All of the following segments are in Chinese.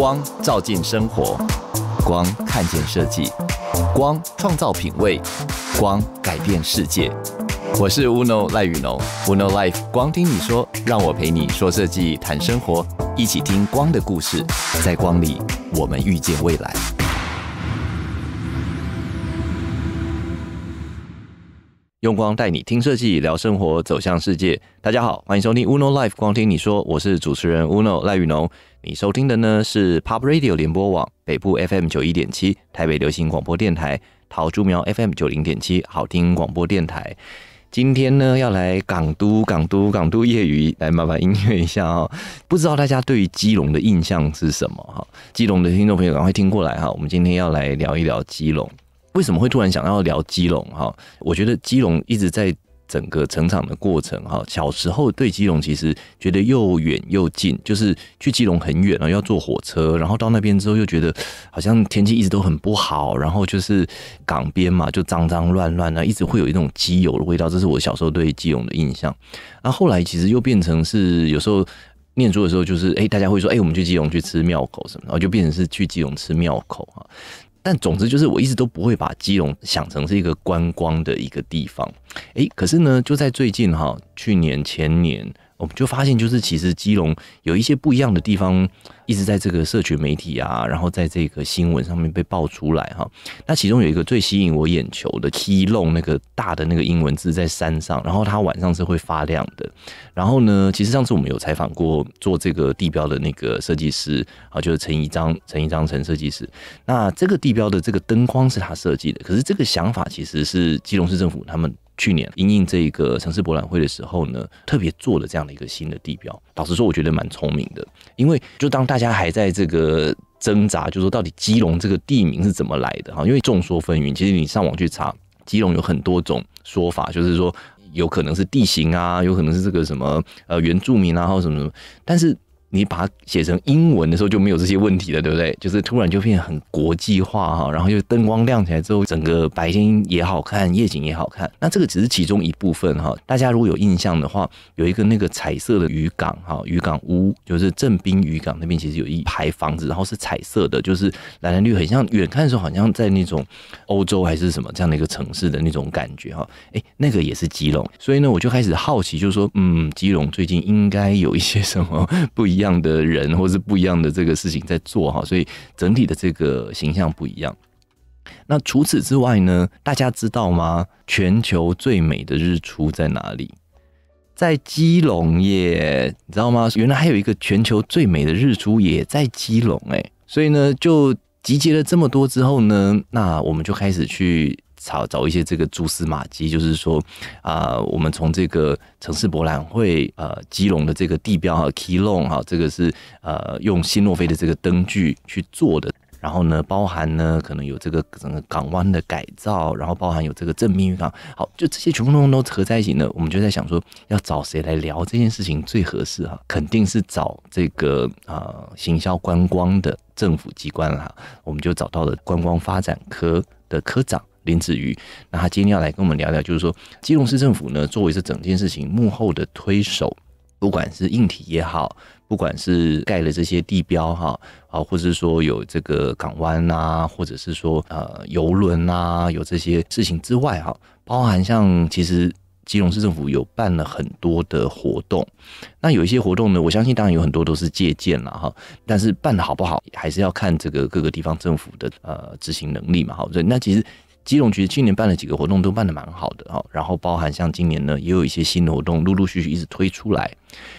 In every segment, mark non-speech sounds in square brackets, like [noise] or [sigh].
光照进生活，光看见设计，光创造品味，光改变世界。我是 Uno 赖雨农，n o life。光听你说，让我陪你说设计，谈生活，一起听光的故事，在光里，我们遇见未来。用光带你听设计，聊生活，走向世界。大家好，欢迎收听 Uno Life 光听你说，我是主持人 Uno 赖宇农。你收听的呢是 Pop Radio 联播网北部 FM 九一点七，台北流行广播电台桃竹苗 FM 九零点七好听广播电台。今天呢要来港都，港都，港都夜雨，来麻烦音乐一下哦。不知道大家对基隆的印象是什么？哈，基隆的听众朋友赶快听过来哈。我们今天要来聊一聊基隆。为什么会突然想要聊基隆哈？我觉得基隆一直在整个成长的过程哈。小时候对基隆其实觉得又远又近，就是去基隆很远啊，要坐火车，然后到那边之后又觉得好像天气一直都很不好，然后就是港边嘛，就脏脏乱乱啊，一直会有一种基友的味道，这是我小时候对基隆的印象。然后来其实又变成是有时候念书的时候，就是哎，大家会说哎，我们去基隆去吃庙口什么，然后就变成是去基隆吃庙口啊。但总之就是，我一直都不会把基隆想成是一个观光的一个地方，哎，可是呢，就在最近哈，去年前年。我们就发现，就是其实基隆有一些不一样的地方，一直在这个社群媒体啊，然后在这个新闻上面被爆出来哈。那其中有一个最吸引我眼球的，基隆那个大的那个英文字在山上，然后它晚上是会发亮的。然后呢，其实上次我们有采访过做这个地标的那个设计师啊，就是陈一章、陈一章陈设计师。那这个地标的这个灯光是他设计的，可是这个想法其实是基隆市政府他们。去年因迎这一个城市博览会的时候呢，特别做了这样的一个新的地标。老实说，我觉得蛮聪明的，因为就当大家还在这个挣扎，就说到底基隆这个地名是怎么来的哈？因为众说纷纭，其实你上网去查，基隆有很多种说法，就是说有可能是地形啊，有可能是这个什么呃原住民啊，或什么什么，但是。你把它写成英文的时候就没有这些问题了，对不对？就是突然就变很国际化哈，然后就灯光亮起来之后，整个白天也好看，夜景也好看。那这个只是其中一部分哈。大家如果有印象的话，有一个那个彩色的渔港哈，渔港屋就是正滨渔港那边其实有一排房子，然后是彩色的，就是蓝蓝绿，很像远看的时候好像在那种欧洲还是什么这样的一个城市的那种感觉哈。哎，那个也是基隆，所以呢我就开始好奇，就是说嗯，基隆最近应该有一些什么不一。一样的人，或是不一样的这个事情在做哈，所以整体的这个形象不一样。那除此之外呢，大家知道吗？全球最美的日出在哪里？在基隆耶，你知道吗？原来还有一个全球最美的日出也在基隆哎，所以呢，就集结了这么多之后呢，那我们就开始去。找找一些这个蛛丝马迹，就是说啊，我们从这个城市博览会，呃，基隆的这个地标哈，Key l o n 哈，这个是呃用新诺菲的这个灯具去做的。然后呢，包含呢可能有这个整个港湾的改造，然后包含有这个正命运港。好，就这些全部都都合在一起呢，我们就在想说要找谁来聊这件事情最合适哈？肯定是找这个啊，行销观光的政府机关啦。我们就找到了观光发展科的科长。林子瑜，那他今天要来跟我们聊聊，就是说，基隆市政府呢，作为这整件事情幕后的推手，不管是硬体也好，不管是盖了这些地标哈，啊，或者是说有这个港湾啊，或者是说呃游轮呐，有这些事情之外哈，包含像其实基隆市政府有办了很多的活动，那有一些活动呢，我相信当然有很多都是借鉴了哈，但是办的好不好，还是要看这个各个地方政府的呃执行能力嘛，好，所以那其实。基隆局今年办了几个活动，都办的蛮好的哈。然后包含像今年呢，也有一些新活动，陆陆续续一直推出来。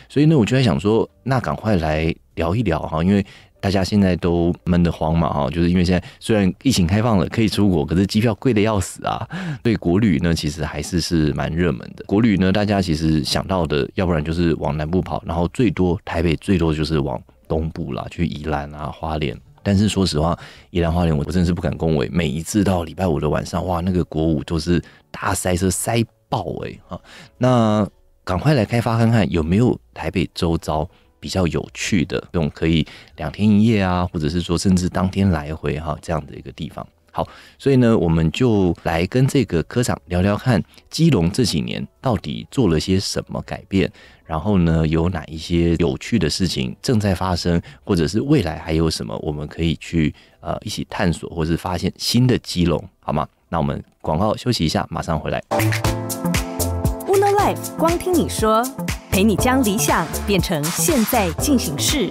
所以呢，我就在想说，那赶快来聊一聊哈，因为大家现在都闷得慌嘛哈。就是因为现在虽然疫情开放了，可以出国，可是机票贵的要死啊。对国旅呢，其实还是是蛮热门的。国旅呢，大家其实想到的，要不然就是往南部跑，然后最多台北最多就是往东部啦，去宜兰啊、花莲。但是说实话，依兰花莲我真是不敢恭维。每一次到礼拜五的晚上，哇，那个国五都是大塞车塞爆哎哈。那赶快来开发看看，有没有台北周遭比较有趣的这种可以两天一夜啊，或者是说甚至当天来回哈这样的一个地方。好，所以呢，我们就来跟这个科长聊聊看，基隆这几年到底做了些什么改变，然后呢，有哪一些有趣的事情正在发生，或者是未来还有什么我们可以去呃一起探索，或是发现新的基隆，好吗？那我们广告休息一下，马上回来。Uno Life，光听你说，陪你将理想变成现在进行式。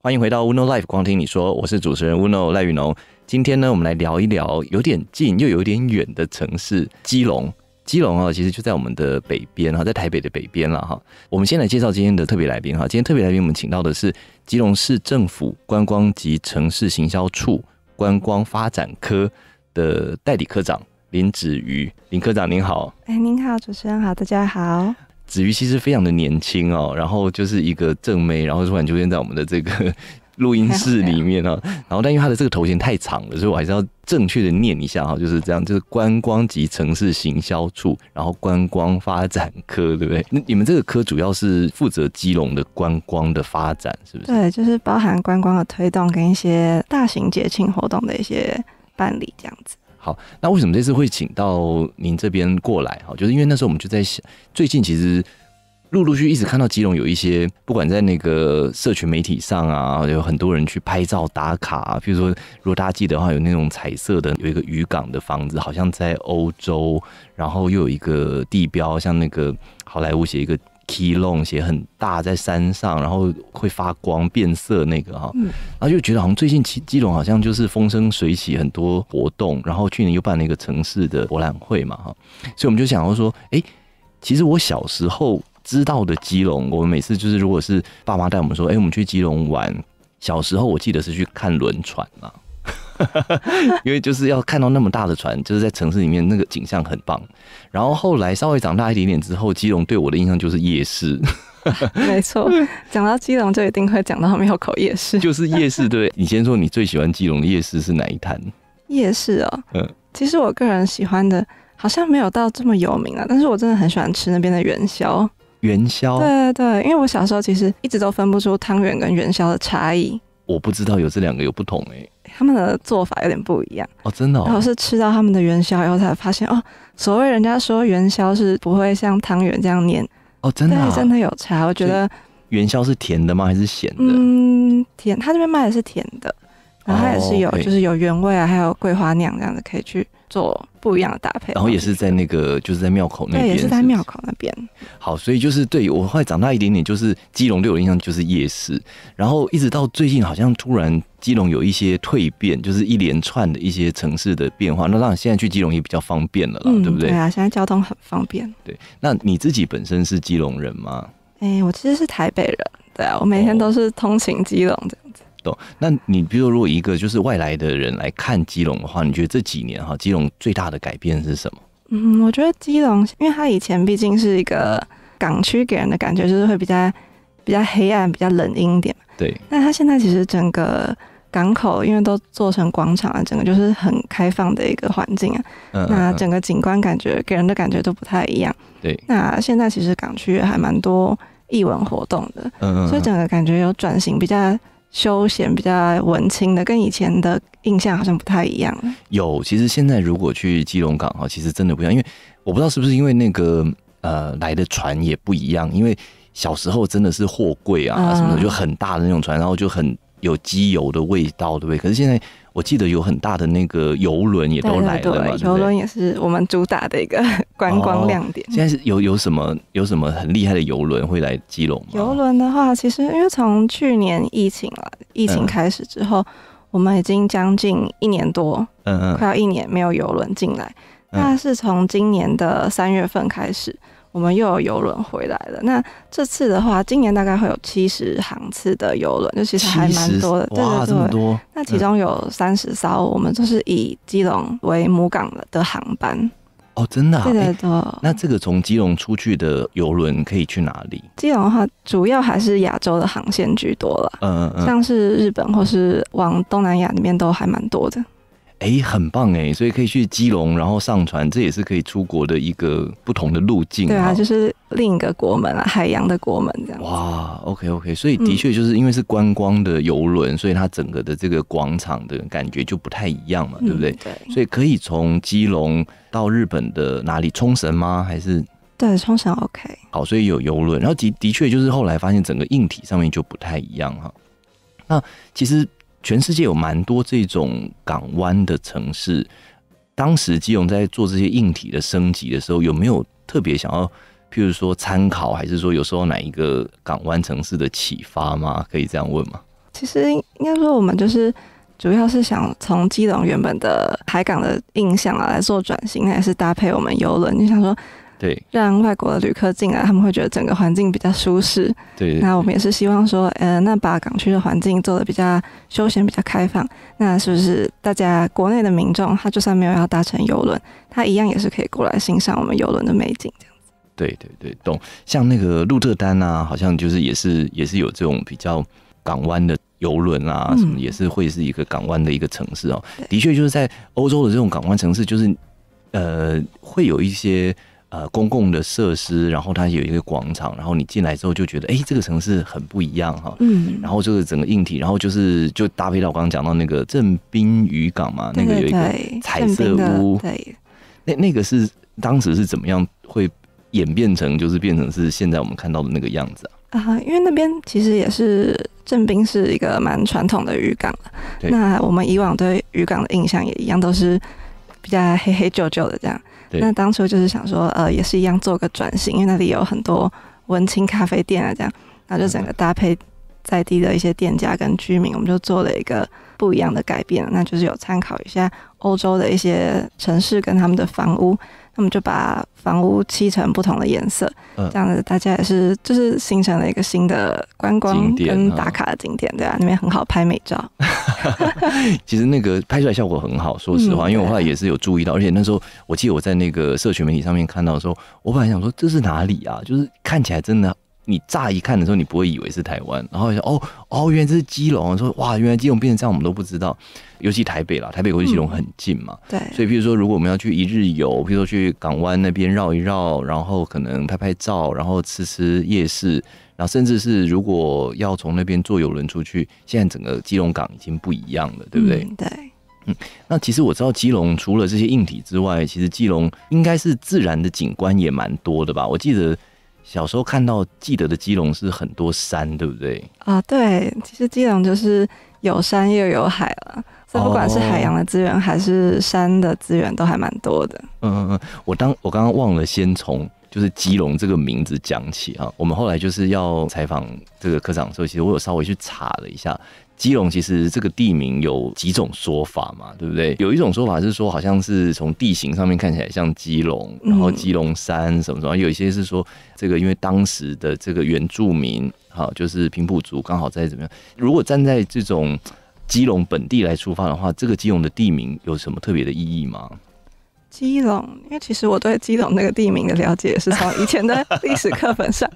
欢迎回到 Uno Life，光听你说，我是主持人 Uno 赖雨农。今天呢，我们来聊一聊有点近又有点远的城市，基隆。基隆啊，其实就在我们的北边哈，在台北的北边了哈。我们先来介绍今天的特别来宾哈。今天特别来宾我们请到的是基隆市政府观光及城市行销处观光发展科的代理科长林子瑜。林科长您好，哎您好，主持人好，大家好。子瑜其实非常的年轻哦，然后就是一个正妹，然后突然出现在我们的这个 [laughs] 录音室里面啊，然后但因为她的这个头衔太长了，所以我还是要正确的念一下哈，就是这样，就是观光及城市行销处，然后观光发展科，对不对？那你们这个科主要是负责基隆的观光的发展，是不是？对，就是包含观光的推动跟一些大型节庆活动的一些办理这样子。好，那为什么这次会请到您这边过来？哈，就是因为那时候我们就在想，最近其实陆陆续一直看到基隆有一些，不管在那个社群媒体上啊，有很多人去拍照打卡。比如说，如果大家记得的话，有那种彩色的，有一个渔港的房子，好像在欧洲，然后又有一个地标，像那个好莱坞写一个。long 写很大在山上，然后会发光变色那个哈，然后就觉得好像最近基基隆好像就是风生水起，很多活动，然后去年又办了一个城市的博览会嘛哈，所以我们就想要说，哎，其实我小时候知道的基隆，我们每次就是如果是爸妈带我们说，哎，我们去基隆玩，小时候我记得是去看轮船啊。[laughs] 因为就是要看到那么大的船，就是在城市里面那个景象很棒。然后后来稍微长大一点点之后，基隆对我的印象就是夜市。没错，[laughs] 讲到基隆就一定会讲到庙口夜市，就是夜市对你先说你最喜欢基隆的夜市是哪一摊？夜市哦，嗯，其实我个人喜欢的，好像没有到这么有名啊。但是我真的很喜欢吃那边的元宵。元宵，对对对，因为我小时候其实一直都分不出汤圆跟元宵的差异。我不知道有这两个有不同哎。他们的做法有点不一样哦，真的。然后是吃到他们的元宵以后才发现哦，所谓人家说元宵是不会像汤圆这样黏哦，真的真的有差。我觉得元宵是甜的吗？还是咸的？嗯，甜。他这边卖的是甜的，然后他也是有，就是有原味啊，还有桂花酿这样子可以去。做不一样的搭配，然后也是在那个，就是在庙口那，对，也是在庙口那边。好，所以就是对我后来长大一点点，就是基隆对我印象就是夜市，然后一直到最近，好像突然基隆有一些蜕变，就是一连串的一些城市的变化。那让现在去基隆也比较方便了啦，对不对？对啊，现在交通很方便。对，那你自己本身是基隆人吗？哎，我其实是台北人，对啊，我每天都是通勤基隆这样子。懂？那你比如说，如果一个就是外来的人来看基隆的话，你觉得这几年哈基隆最大的改变是什么？嗯，我觉得基隆，因为它以前毕竟是一个港区，给人的感觉就是会比较比较黑暗、比较冷阴一点。对。那它现在其实整个港口因为都做成广场了，整个就是很开放的一个环境啊。嗯。那整个景观感觉给人的感觉都不太一样。对。那现在其实港区还蛮多艺文活动的。嗯嗯。所以整个感觉有转型，比较。休闲比较文青的，跟以前的印象好像不太一样。有，其实现在如果去基隆港哈，其实真的不一样，因为我不知道是不是因为那个呃来的船也不一样，因为小时候真的是货柜啊什么的，就很大的那种船，然后就很。有机油的味道，对不对？可是现在，我记得有很大的那个游轮也都来了嘛。游轮也是我们主打的一个观光亮点。现在是有有什么有什么很厉害的游轮会来基隆吗？游轮的话，其实因为从去年疫情了，疫情开始之后，我们已经将近一年多，嗯嗯，快要一年没有游轮进来。但是从今年的三月份开始。我们又有游轮回来了。那这次的话，今年大概会有七十航次的游轮，就其实还蛮多的。对对对，多！那其中有三十艘，我们都是以基隆为母港的航班。哦，真的？对对对。那这个从基隆出去的游轮可以去哪里？基隆的话，主要还是亚洲的航线居多了。嗯嗯嗯。像是日本或是往东南亚那边都还蛮多的。哎，很棒哎，所以可以去基隆，然后上船，这也是可以出国的一个不同的路径。对啊，就是另一个国门啊，海洋的国门这样。哇，OK OK，所以的确就是因为是观光的游轮，所以它整个的这个广场的感觉就不太一样嘛，对不对？对。所以可以从基隆到日本的哪里？冲绳吗？还是？对，冲绳 OK。好，所以有游轮，然后的的确就是后来发现整个硬体上面就不太一样哈。那其实。全世界有蛮多这种港湾的城市，当时基隆在做这些硬体的升级的时候，有没有特别想要，譬如说参考，还是说有时候哪一个港湾城市的启发吗？可以这样问吗？其实应该说，我们就是主要是想从基隆原本的海港的印象啊来做转型，还是搭配我们游轮，你想说。对，让外国的旅客进来，他们会觉得整个环境比较舒适。对，那我们也是希望说，呃，那把港区的环境做的比较休闲、比较开放。那是不是大家国内的民众，他就算没有要搭乘游轮，他一样也是可以过来欣赏我们游轮的美景，这样子。对对对，懂。像那个鹿特丹啊，好像就是也是也是有这种比较港湾的游轮啊，什么也是会是一个港湾的一个城市哦。的确，就是在欧洲的这种港湾城市，就是呃，会有一些。呃，公共的设施，然后它有一个广场，然后你进来之后就觉得，哎，这个城市很不一样哈。嗯。然后就是整个硬体，然后就是就搭配到我刚刚讲到那个镇滨渔港嘛，那个有一个彩色屋。对。那那个是当时是怎么样会演变成就是变成是现在我们看到的那个样子啊？啊，因为那边其实也是镇滨是一个蛮传统的渔港那我们以往对渔港的印象也一样，都是比较黑黑旧旧的这样。那当初就是想说，呃，也是一样做个转型，因为那里有很多文青咖啡店啊，这样，那就整个搭配在地的一些店家跟居民，我们就做了一个不一样的改变，那就是有参考一下欧洲的一些城市跟他们的房屋，那么就把。房屋漆成不同的颜色，这样子大家也是，就是形成了一个新的观光跟打卡的景点，对啊，那边很好拍美照。[laughs] 其实那个拍出来效果很好，说实话，因为我后来也是有注意到，而且那时候我记得我在那个社群媒体上面看到的时候，我本来想说这是哪里啊，就是看起来真的。你乍一看的时候，你不会以为是台湾，然后说哦哦，原来这是基隆。说哇，原来基隆变成这样，我们都不知道。尤其台北啦，台北际基隆很近嘛，对。所以，比如说，如果我们要去一日游，比如说去港湾那边绕一绕，然后可能拍拍照，然后吃吃夜市，然后甚至是如果要从那边坐游轮出去，现在整个基隆港已经不一样了，对不对？对。嗯，那其实我知道基隆除了这些硬体之外，其实基隆应该是自然的景观也蛮多的吧？我记得。小时候看到记得的基隆是很多山，对不对？啊，对，其实基隆就是有山又有海了，所以不管是海洋的资源还是山的资源都还蛮多的。嗯嗯嗯，我当我刚刚忘了先从就是基隆这个名字讲起啊，我们后来就是要采访这个科长的时候，其实我有稍微去查了一下。基隆其实这个地名有几种说法嘛，对不对？有一种说法是说，好像是从地形上面看起来像基隆，然后基隆山什么什么，有一些是说，这个因为当时的这个原住民，好，就是平埔族刚好在怎么样。如果站在这种基隆本地来出发的话，这个基隆的地名有什么特别的意义吗？基隆，因为其实我对基隆那个地名的了解是从以前的历史课本上。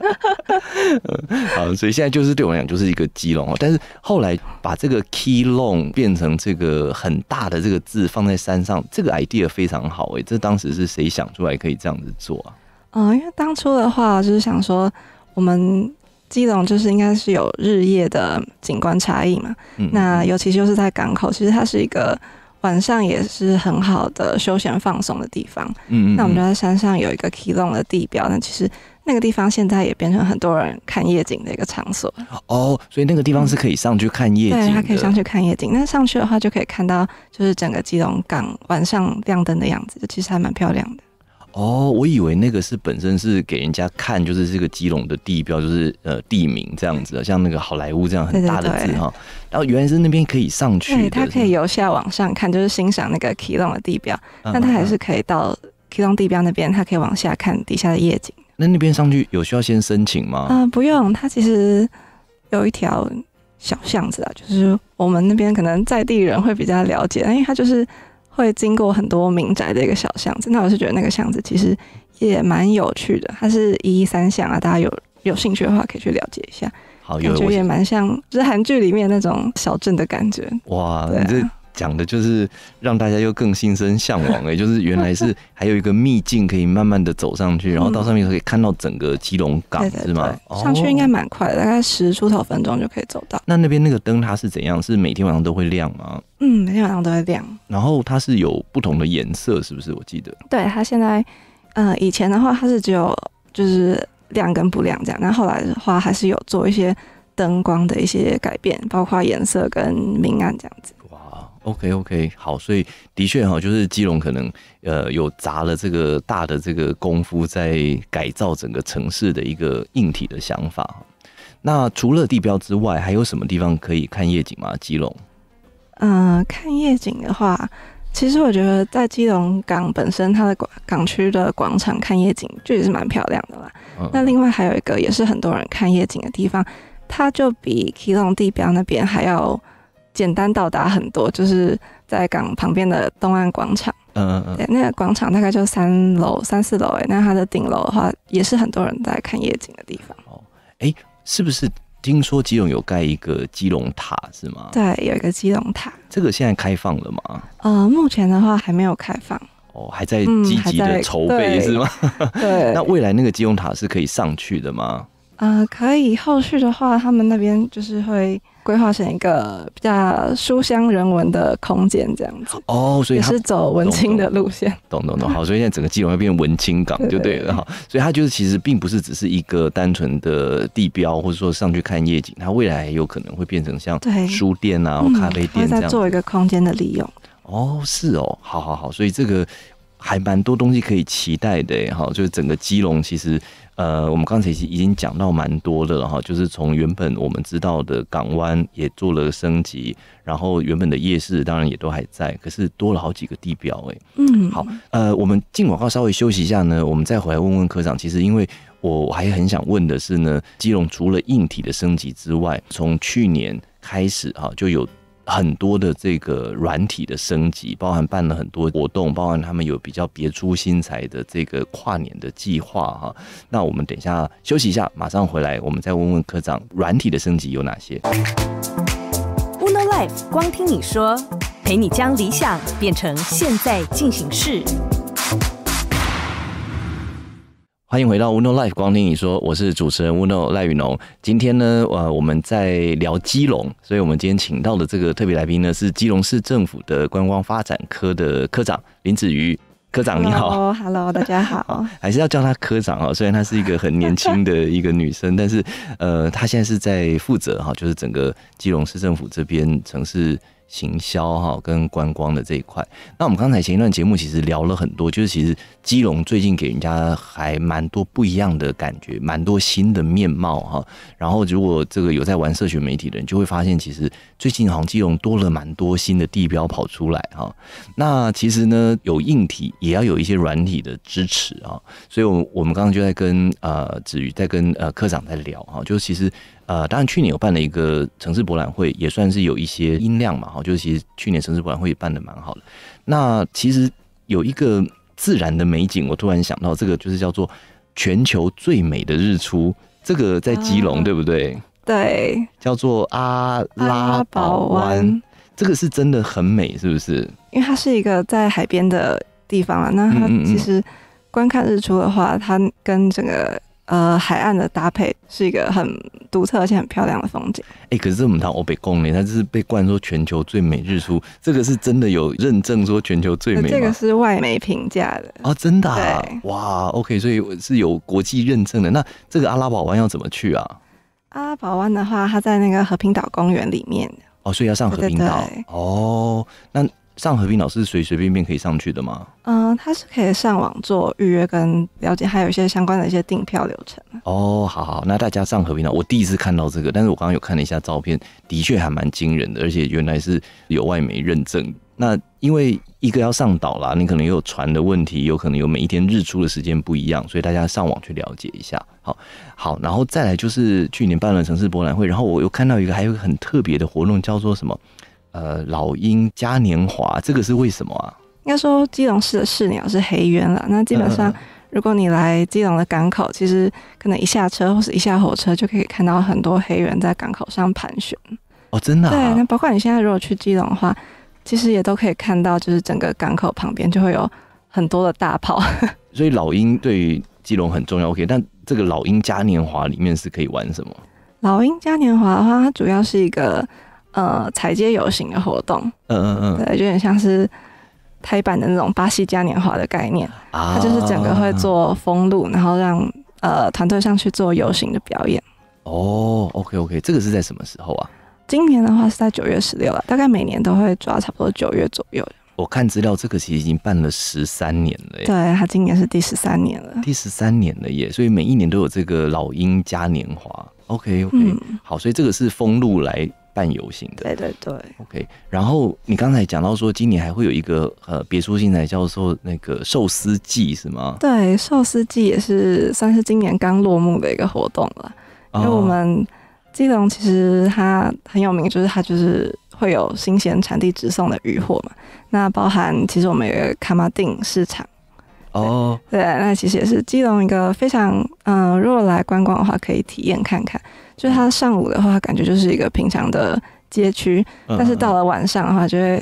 [laughs] 好，所以现在就是对我来讲就是一个基隆哦。但是后来把这个 Key Long 变成这个很大的这个字放在山上，这个 idea 非常好哎，这当时是谁想出来可以这样子做啊？啊，因为当初的话就是想说，我们基隆就是应该是有日夜的景观差异嘛。嗯，那尤其就是在港口，其实它是一个。晚上也是很好的休闲放松的地方。嗯，那我们就在山上有一个基隆的地标，那其实那个地方现在也变成很多人看夜景的一个场所。哦，所以那个地方是可以上去看夜景，对，它可以上去看夜景。那上去的话，就可以看到就是整个基隆港晚上亮灯的样子，就其实还蛮漂亮的。哦，我以为那个是本身是给人家看，就是这个基隆的地标，就是呃地名这样子的，像那个好莱坞这样很大的字哈。然后原来是那边可以上去，它可以由下往上看，就是欣赏那个基隆的地标。但它还是可以到基隆地标那边，它可以往下看底下的夜景。那那边上去有需要先申请吗？啊，不用，它其实有一条小巷子啊，就是我们那边可能在地人会比较了解，因为它就是。会经过很多民宅的一个小巷子，那我是觉得那个巷子其实也蛮有趣的，它是一一三巷啊，大家有有兴趣的话可以去了解一下，感觉也蛮像，就是韩剧里面那种小镇的感觉。哇，这。讲的就是让大家又更心生向往哎，[laughs] 就是原来是还有一个秘境可以慢慢的走上去，然后到上面可以看到整个基隆港，是吗？上去应该蛮快，的，大概十出头分钟就可以走到。那那边那个灯它是怎样？是每天晚上都会亮吗？嗯，每天晚上都会亮。然后它是有不同的颜色，是不是？我记得，对，它现在，呃，以前的话它是只有就是亮跟不亮这样，那后来的话还是有做一些灯光的一些改变，包括颜色跟明暗这样子。OK OK，好，所以的确哈，就是基隆可能呃有砸了这个大的这个功夫在改造整个城市的一个硬体的想法。那除了地标之外，还有什么地方可以看夜景吗？基隆？嗯，看夜景的话，其实我觉得在基隆港本身它的广港区的广场看夜景，就也是蛮漂亮的啦。那另外还有一个也是很多人看夜景的地方，它就比基隆地标那边还要。简单到达很多，就是在港旁边的东岸广场。嗯嗯嗯。对，那个广场大概就三楼、三四楼哎。那它的顶楼的话，也是很多人在看夜景的地方。哦，哎，是不是听说基隆有盖一个基隆塔是吗？对，有一个基隆塔。这个现在开放了吗？呃，目前的话还没有开放。哦，还在积极的筹备是吗？对。[laughs] 那未来那个基隆塔是可以上去的吗？呃，可以。后续的话，他们那边就是会。规划成一个比较书香人文的空间，这样子哦，所以也是走文青的路线，懂懂懂。好，所以现在整个基隆要变文青港，对不哈。所以它就是其实并不是只是一个单纯的地标，或者说上去看夜景，它未来有可能会变成像书店啊、咖啡店这样，再做一个空间的利用。哦，是哦，好好好，所以这个。还蛮多东西可以期待的哈，就是整个基隆其实，呃，我们刚才已经讲到蛮多的了哈，就是从原本我们知道的港湾也做了升级，然后原本的夜市当然也都还在，可是多了好几个地标哎，嗯，好，呃，我们进广告稍微休息一下呢，我们再回来问问科长。其实，因为我还很想问的是呢，基隆除了硬体的升级之外，从去年开始哈就有。很多的这个软体的升级，包含办了很多活动，包含他们有比较别出心裁的这个跨年的计划哈。那我们等一下休息一下，马上回来，我们再问问科长，软体的升级有哪些。Uno Life，光听你说，陪你将理想变成现在进行式。欢迎回到 u n o Life，光听你说，我是主持人 u n o 赖宇农。今天呢，呃，我们在聊基隆，所以我们今天请到的这个特别来宾呢，是基隆市政府的观光发展科的科长林子瑜科长。你好，Hello，大家好，[laughs] 还是要叫她科长啊，虽然她是一个很年轻的一个女生，[laughs] 但是呃，她现在是在负责哈，就是整个基隆市政府这边城市。行销哈跟观光的这一块，那我们刚才前一段节目其实聊了很多，就是其实基隆最近给人家还蛮多不一样的感觉，蛮多新的面貌哈。然后如果这个有在玩社群媒体的人，就会发现其实最近好像基隆多了蛮多新的地标跑出来哈。那其实呢，有硬体也要有一些软体的支持啊，所以我我们刚刚就在跟呃子瑜在跟呃科长在聊哈，就是其实。呃，当然，去年有办了一个城市博览会，也算是有一些音量嘛，哈，就是其实去年城市博览会办的蛮好的。那其实有一个自然的美景，我突然想到，这个就是叫做全球最美的日出，这个在基隆，对不对？对。叫做阿拉堡湾，这个是真的很美，是不是？因为它是一个在海边的地方啊，那它其实观看日出的话，它跟整个。呃，海岸的搭配是一个很独特而且很漂亮的风景。哎，可是我们到欧北公园，它就是被冠说全球最美日出，这个是真的有认证说全球最美。这个是外媒评价的啊，真的啊，哇，OK，所以是有国际认证的。那这个阿拉堡湾要怎么去啊？阿拉堡湾的话，它在那个和平岛公园里面哦，所以要上和平岛哦，那。上和平岛是随随便便可以上去的吗？嗯，它是可以上网做预约跟了解，还有一些相关的一些订票流程。哦，好好，那大家上和平岛，我第一次看到这个，但是我刚刚有看了一下照片，的确还蛮惊人的，而且原来是有外媒认证。那因为一个要上岛啦，你可能有船的问题，有可能有每一天日出的时间不一样，所以大家上网去了解一下。好好，然后再来就是去年办了城市博览会，然后我又看到一个，还有一个很特别的活动，叫做什么？呃，老鹰嘉年华这个是为什么啊？应该说，基隆市的市鸟是黑鸢了。那基本上，如果你来基隆的港口，其实可能一下车或是一下火车，就可以看到很多黑鸢在港口上盘旋。哦，真的？对。那包括你现在如果去基隆的话，其实也都可以看到，就是整个港口旁边就会有很多的大炮。[laughs] 所以老鹰对于基隆很重要。OK，但这个老鹰嘉年华里面是可以玩什么？老鹰嘉年华的话，它主要是一个。呃，踩街游行的活动，嗯嗯嗯，对，有点像是台版的那种巴西嘉年华的概念，它就是整个会做封路，然后让呃团队上去做游行的表演。哦，OK OK，这个是在什么时候啊？今年的话是在九月十六了，大概每年都会抓差不多九月左右。我看资料，这个其实已经办了十三年了，耶。对他今年是第十三年了，第十三年了耶，所以每一年都有这个老鹰嘉年华。OK OK，好，所以这个是封路来。半游行的，对对对，OK。然后你刚才讲到说，今年还会有一个呃别出心裁叫做那个寿司季，是吗？对，寿司季也是算是今年刚落幕的一个活动了。因为我们基隆其实它很有名，就是它就是会有新鲜产地直送的渔货嘛。那包含其实我们有一个卡马丁市场，哦，对，那其实也是基隆一个非常嗯，如果来观光的话，可以体验看看。就它上午的话，感觉就是一个平常的街区，但是到了晚上的话，就会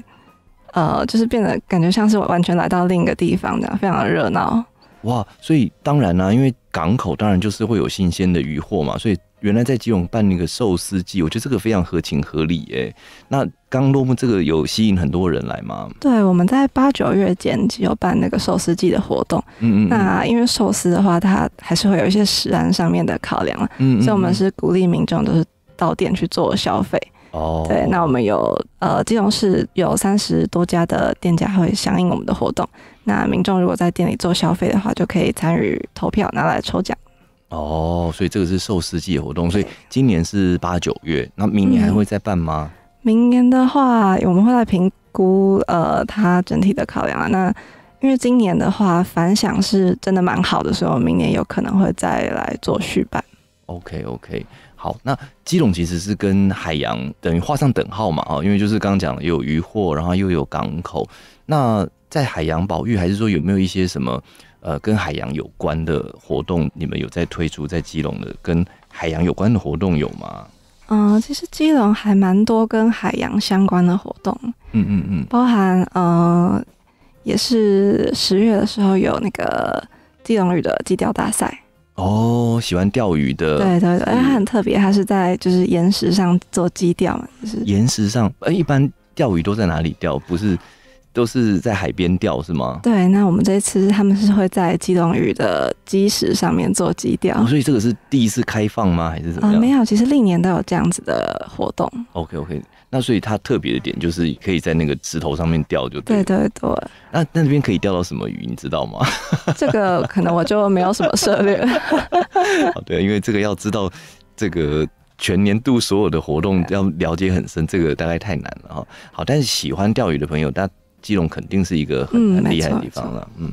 呃，就是变得感觉像是完全来到另一个地方样，非常热闹。哇！所以当然呢，因为。港口当然就是会有新鲜的渔货嘛，所以原来在基隆办那个寿司季，我觉得这个非常合情合理诶。那刚落幕这个有吸引很多人来吗？对，我们在八九月间有办那个寿司季的活动，嗯嗯，那因为寿司的话，它还是会有一些食安上面的考量了，嗯，所以我们是鼓励民众都是到店去做消费。哦，对，那我们有呃，基隆市有三十多家的店家会响应我们的活动。那民众如果在店里做消费的话，就可以参与投票，拿来抽奖。哦，所以这个是寿司季的活动，所以今年是八九月，那明年还会再办吗？明年的话，我们会来评估呃，它整体的考量。啊。那因为今年的话反响是真的蛮好的，所以明年有可能会再来做续办。OK OK。好，那基隆其实是跟海洋等于画上等号嘛，啊，因为就是刚刚讲有渔获，然后又有港口。那在海洋保育，还是说有没有一些什么呃跟海洋有关的活动，你们有在推出在基隆的跟海洋有关的活动有吗？嗯，其实基隆还蛮多跟海洋相关的活动，嗯嗯嗯，包含呃也是十月的时候有那个基隆语的基调大赛。哦，喜欢钓鱼的，对对对，而它很特别，它是在就是岩石上做基钓嘛，就是岩石上。呃，一般钓鱼都在哪里钓？不是都是在海边钓是吗？对，那我们这次他们是会在基隆鱼的基石上面做基钓，所以这个是第一次开放吗？还是怎么？啊，没有，其实历年都有这样子的活动。OK OK。那所以它特别的点就是可以在那个枝头上面钓，就对对对。那那边可以钓到什么鱼，你知道吗？[laughs] 这个可能我就没有什么涉猎。[laughs] 对，因为这个要知道这个全年度所有的活动要了解很深，这个大概太难了哈。好，但是喜欢钓鱼的朋友，那基隆肯定是一个很很厉害的地方了。嗯，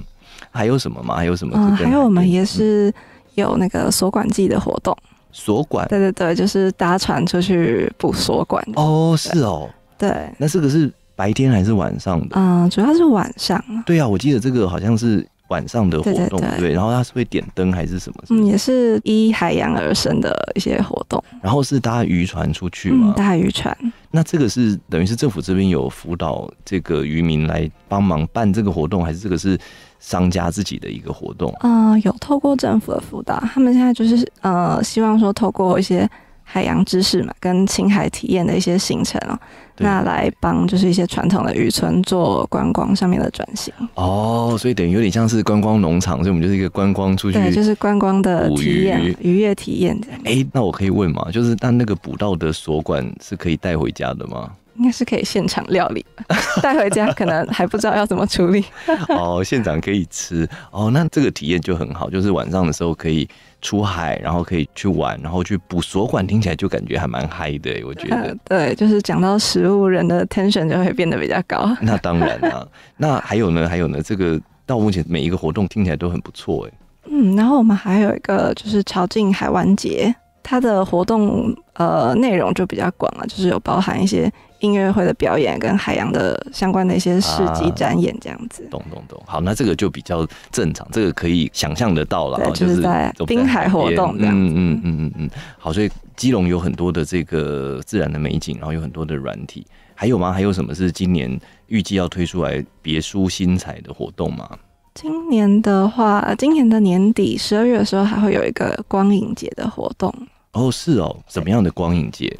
还有什么吗？还有什么？嗯，还有我们也是有那个锁管季的活动。所管对对对，就是搭船出去捕所管哦，是哦，对。那这个是白天还是晚上的？嗯，主要是晚上。对呀，我记得这个好像是晚上的活动，对对对，然后它是会点灯还是什么？嗯，也是依海洋而生的一些活动。然后是搭渔船出去嘛，搭渔船。那这个是等于是政府这边有辅导这个渔民来帮忙办这个活动，还是这个是？商家自己的一个活动啊，有透过政府的辅导，他们现在就是呃，希望说透过一些海洋知识嘛，跟青海体验的一些行程哦，那来帮就是一些传统的渔村做观光上面的转型。哦，所以等于有点像是观光农场，所以我们就是一个观光出去，对，就是观光的体验、愉悦体验。哎，那我可以问吗？就是那那个捕到的锁管是可以带回家的吗？应该是可以现场料理，带 [laughs] 回家可能还不知道要怎么处理。[laughs] 哦，现场可以吃哦，那这个体验就很好，就是晚上的时候可以出海，然后可以去玩，然后去捕索管，听起来就感觉还蛮嗨的。我觉得 [laughs] 对，就是讲到食物，人的 tension 就会变得比较高。那当然啦，那还有呢，还有呢，这个到目前每一个活动听起来都很不错哎。嗯，然后我们还有一个就是潮境海湾节，它的活动呃内容就比较广啊，就是有包含一些。音乐会的表演跟海洋的相关的一些事迹展演，这样子。懂懂懂。好，那这个就比较正常，这个可以想象得到了，就是在滨海活动这样。嗯嗯嗯嗯嗯。好，所以基隆有很多的这个自然的美景，然后有很多的软体，还有吗？还有什么是今年预计要推出来别出心裁的活动吗？今年的话，今年的年底十二月的时候，还会有一个光影节的活动。哦，是哦，什么样的光影节？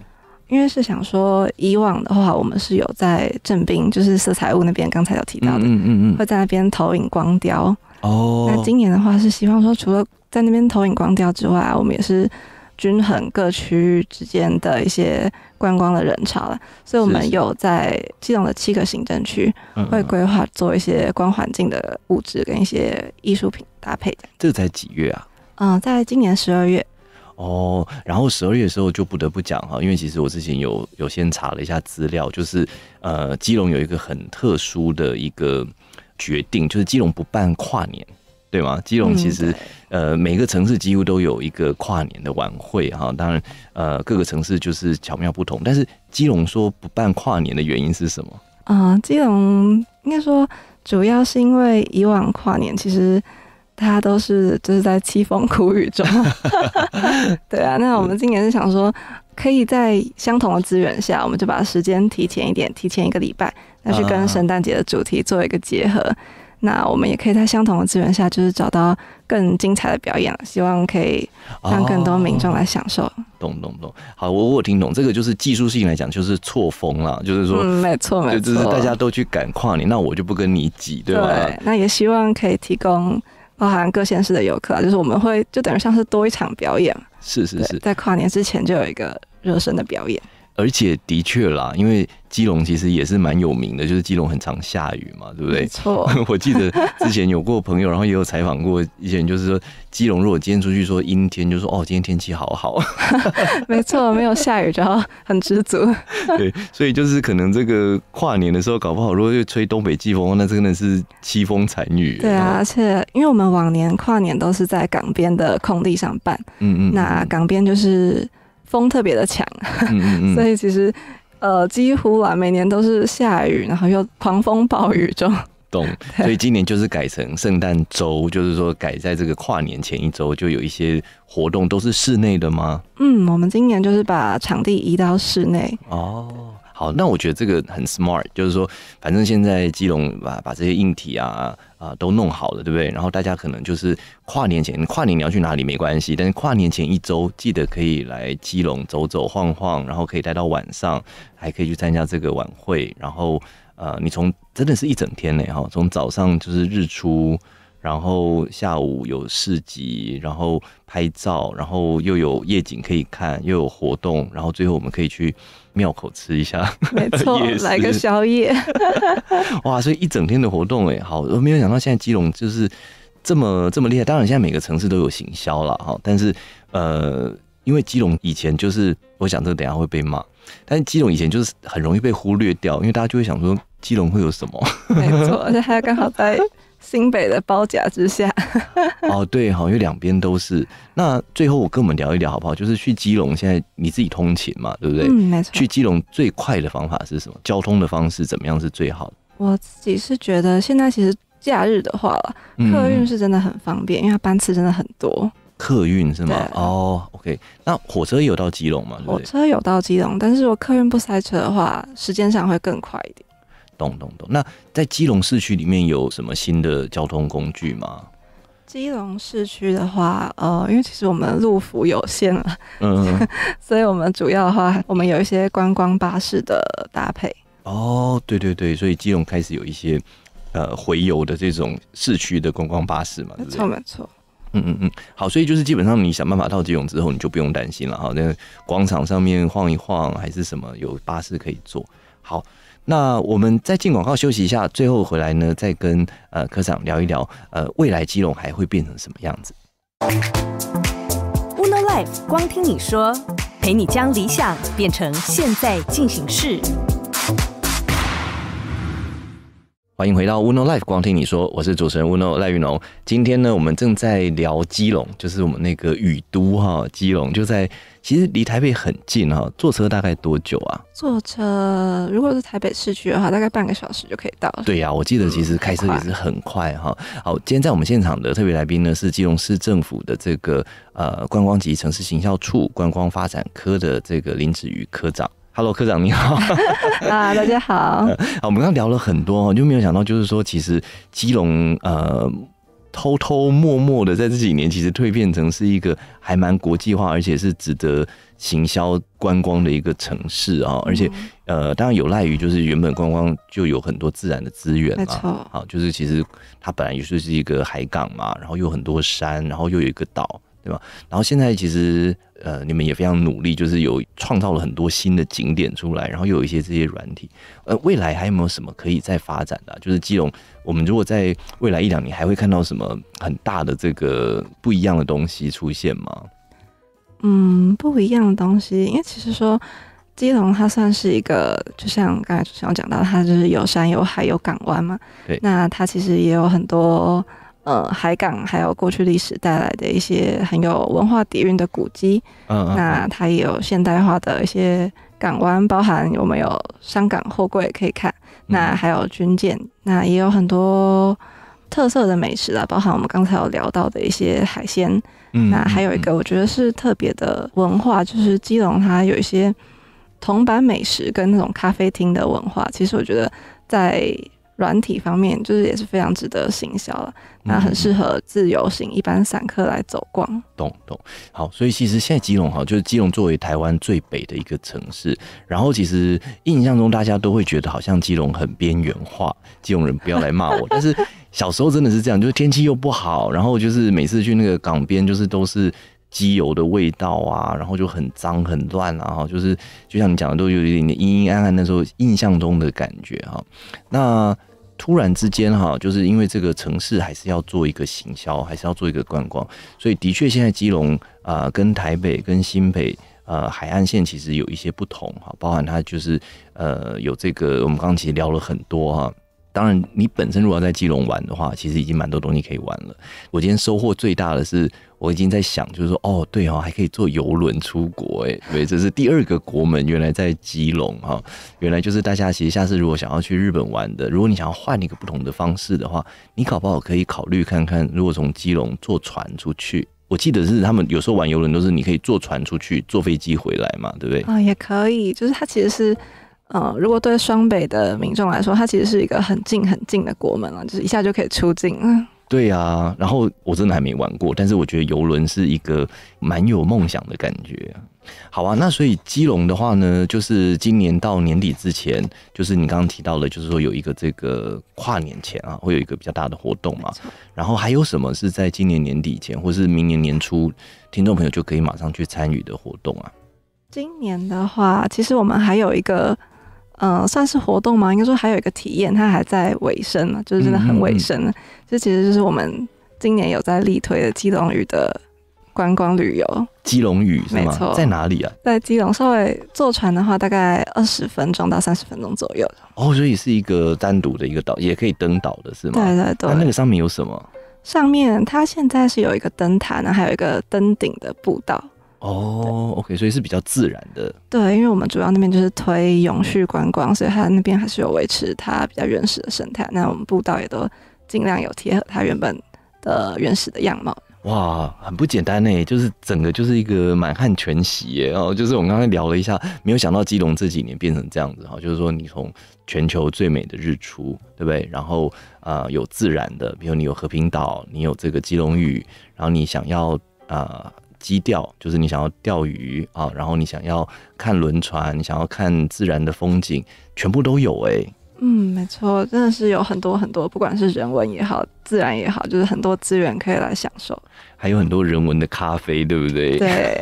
因为是想说，以往的话，我们是有在正滨，就是色彩物那边，刚才有提到的，嗯嗯嗯，会在那边投影光雕。哦。那今年的话，是希望说，除了在那边投影光雕之外，我们也是均衡各区域之间的一些观光的人潮了。所以，我们有在基隆的七个行政区，会规划做一些光环境的物质跟一些艺术品搭配。这才几月啊？嗯，在今年十二月。哦，然后十二月的时候就不得不讲哈，因为其实我之前有有先查了一下资料，就是呃，基隆有一个很特殊的一个决定，就是基隆不办跨年，对吗？基隆其实呃每个城市几乎都有一个跨年的晚会哈，当然呃各个城市就是巧妙不同，但是基隆说不办跨年的原因是什么？啊，基隆应该说主要是因为以往跨年其实。大家都是就是在凄风苦雨中，[laughs] 对啊。那我们今年是想说，可以在相同的资源下，我们就把时间提前一点，提前一个礼拜，再去跟圣诞节的主题做一个结合。那我们也可以在相同的资源下，就是找到更精彩的表演，希望可以让更多民众来享受。懂懂懂，好，我我听懂这个，就是技术性来讲，就是错峰了，就是说，嗯，没错没错，就是大家都去赶跨年，那我就不跟你挤，对吧？对，那也希望可以提供。包含各县市的游客，啊，就是我们会就等于像是多一场表演，是是是，在跨年之前就有一个热身的表演。而且的确啦，因为基隆其实也是蛮有名的，就是基隆很常下雨嘛，对不对？错，[laughs] 我记得之前有过朋友，然后也有采访过一些人，就是说基隆如果今天出去说阴天，就说哦，今天天气好好。[laughs] 没错，没有下雨就很知足。[laughs] 对，所以就是可能这个跨年的时候，搞不好如果又吹东北季风，那真的是凄风惨雨。对啊，而且因为我们往年跨年都是在港边的空地上办，嗯嗯，那港边就是。风特别的强，[laughs] 所以其实呃几乎啊每年都是下雨，然后又狂风暴雨中。懂。所以今年就是改成圣诞周，就是说改在这个跨年前一周，就有一些活动都是室内的吗？嗯，我们今年就是把场地移到室内。哦。好，那我觉得这个很 smart，就是说，反正现在基隆把把这些硬体啊啊都弄好了，对不对？然后大家可能就是跨年前跨年你要去哪里没关系，但是跨年前一周记得可以来基隆走走晃晃，然后可以待到晚上，还可以去参加这个晚会，然后呃，你从真的是一整天呢哈，从早上就是日出。然后下午有市集，然后拍照，然后又有夜景可以看，又有活动，然后最后我们可以去庙口吃一下，没错，[laughs] 来个宵夜。[laughs] 哇，所以一整天的活动哎，好，我没有想到现在基隆就是这么这么厉害。当然现在每个城市都有行销了哈，但是呃，因为基隆以前就是，我想这等下会被骂，但是基隆以前就是很容易被忽略掉，因为大家就会想说基隆会有什么？[laughs] 没错，而且还要刚好在。新北的包夹之下，[laughs] 哦对，好，因为两边都是。那最后我跟我们聊一聊好不好？就是去基隆，现在你自己通勤嘛，对不对？嗯，没错。去基隆最快的方法是什么？交通的方式怎么样是最好的？我自己是觉得，现在其实假日的话了，客运是真的很方便，因为它班次真的很多。客运是吗？哦，OK。那火车有到基隆吗？火车有到基隆，但是如果客运不塞车的话，时间上会更快一点。咚咚咚，那在基隆市区里面有什么新的交通工具吗？基隆市区的话，呃，因为其实我们路幅有限了，嗯，[laughs] 所以我们主要的话，我们有一些观光巴士的搭配。哦，对对对，所以基隆开始有一些呃回游的这种市区的观光巴士嘛，没错没错。嗯嗯嗯，好，所以就是基本上你想办法到基隆之后，你就不用担心了哈。那广场上面晃一晃还是什么，有巴士可以坐。好。那我们再进广告休息一下，最后回来呢，再跟呃科长聊一聊，呃，未来基隆还会变成什么样子？Uno Life，光听你说，陪你将理想变成现在进行式。欢迎回到 Uno Life，光听你说，我是主持人 Uno 赖玉龙。今天呢，我们正在聊基隆，就是我们那个雨都哈，基隆就在，其实离台北很近哈。坐车大概多久啊？坐车如果是台北市区的话，大概半个小时就可以到了。对呀，我记得其实开车也是很快哈。好，今天在我们现场的特别来宾呢，是基隆市政府的这个呃观光及城市行销处观光发展科的这个林子瑜科长。Hello，科长你好 [laughs] 啊，大家好啊！我们刚刚聊了很多，哦，就没有想到，就是说，其实基隆呃，偷偷摸摸的在这几年，其实蜕变成是一个还蛮国际化，而且是值得行销观光的一个城市啊！而且呃，当然有赖于就是原本观光就有很多自然的资源啊，好，就是其实它本来也算是一个海港嘛，然后又很多山，然后又有一个岛，对吧？然后现在其实。呃，你们也非常努力，就是有创造了很多新的景点出来，然后又有一些这些软体。呃，未来还有没有什么可以再发展的？就是基隆，我们如果在未来一两年还会看到什么很大的这个不一样的东西出现吗？嗯，不一样的东西，因为其实说基隆它算是一个，就像刚才持人讲到，它就是有山有海有港湾嘛。对，那它其实也有很多。呃，海港还有过去历史带来的一些很有文化底蕴的古迹，嗯，那它也有现代化的一些港湾，包含我们有香港货柜可以看，那还有军舰，那也有很多特色的美食啦，包含我们刚才有聊到的一些海鲜，嗯，那还有一个我觉得是特别的文化，就是基隆它有一些铜板美食跟那种咖啡厅的文化，其实我觉得在。软体方面就是也是非常值得行销了，那很适合自由行一般散客来走逛。懂懂，好，所以其实现在基隆哈，就是基隆作为台湾最北的一个城市，然后其实印象中大家都会觉得好像基隆很边缘化，基隆人不要来骂我。但是小时候真的是这样，就是天气又不好，然后就是每次去那个港边，就是都是机油的味道啊，然后就很脏很乱，啊，哈，就是就像你讲的都有一点阴阴暗暗，那时候印象中的感觉哈，那。突然之间，哈，就是因为这个城市还是要做一个行销，还是要做一个观光，所以的确现在基隆啊，跟台北、跟新北，呃，海岸线其实有一些不同，哈，包含它就是呃有这个，我们刚刚其实聊了很多，哈。当然，你本身如果要在基隆玩的话，其实已经蛮多东西可以玩了。我今天收获最大的是，我已经在想，就是说，哦，对哦，还可以坐游轮出国，哎，对，这是第二个国门。原来在基隆哈，原来就是大家其实下次如果想要去日本玩的，如果你想要换一个不同的方式的话，你搞不好可以考虑看看，如果从基隆坐船出去，我记得是他们有时候玩游轮都是你可以坐船出去，坐飞机回来嘛，对不对？啊，也可以，就是它其实是。嗯，如果对双北的民众来说，它其实是一个很近很近的国门了，就是一下就可以出境了。对啊，然后我真的还没玩过，但是我觉得游轮是一个蛮有梦想的感觉好啊，那所以基隆的话呢，就是今年到年底之前，就是你刚刚提到了，就是说有一个这个跨年前啊，会有一个比较大的活动嘛。然后还有什么是在今年年底前或是明年年初，听众朋友就可以马上去参与的活动啊？今年的话，其实我们还有一个。嗯，算是活动嘛，应该说还有一个体验，它还在尾声呢，就是真的很尾声。这其实就是我们今年有在力推的基隆屿的观光旅游。基隆屿是吗？在哪里啊？在基隆，稍微坐船的话，大概二十分钟到三十分钟左右。哦，所以是一个单独的一个岛，也可以登岛的是吗？对对对。那那个上面有什么？上面它现在是有一个灯塔呢，还有一个登顶的步道。哦，OK，所以是比较自然的。对，因为我们主要那边就是推永续观光，所以它那边还是有维持它比较原始的生态。那我们步道也都尽量有贴合它原本的原始的样貌。哇，很不简单呢，就是整个就是一个满汉全席耶。哦，就是我们刚才聊了一下，没有想到基隆这几年变成这样子哈，就是说你从全球最美的日出，对不对？然后啊，有自然的，比如你有和平岛，你有这个基隆屿，然后你想要啊。基调，就是你想要钓鱼啊，然后你想要看轮船，你想要看自然的风景，全部都有哎。嗯，没错，真的是有很多很多，不管是人文也好，自然也好，就是很多资源可以来享受。还有很多人文的咖啡，对不对？对。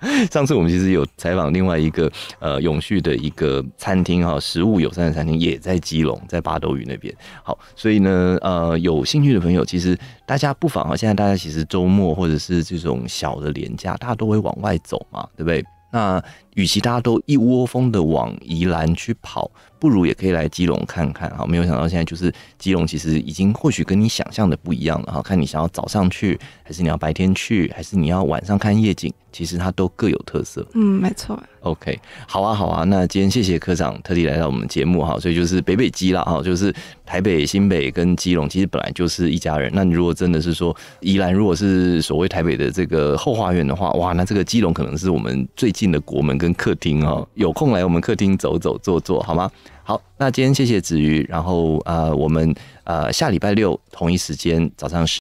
[laughs] [laughs] 上次我们其实有采访另外一个呃永续的一个餐厅哈，食物友善的餐厅也在基隆，在八斗屿那边。好，所以呢，呃，有兴趣的朋友，其实大家不妨啊，现在大家其实周末或者是这种小的廉假，大家都会往外走嘛，对不对？那。与其大家都一窝蜂的往宜兰去跑，不如也可以来基隆看看哈。没有想到现在就是基隆其实已经或许跟你想象的不一样了哈。看你想要早上去，还是你要白天去，还是你要晚上看夜景，其实它都各有特色。嗯，没错。OK，好啊，好啊。那今天谢谢科长特地来到我们节目哈，所以就是北北基了哈，就是台北、新北跟基隆，其实本来就是一家人。那你如果真的是说宜兰如果是所谓台北的这个后花园的话，哇，那这个基隆可能是我们最近的国门。跟客厅哦，有空来我们客厅走走坐坐好吗？好，那今天谢谢子瑜，然后呃，我们呃下礼拜六同一时间早上十。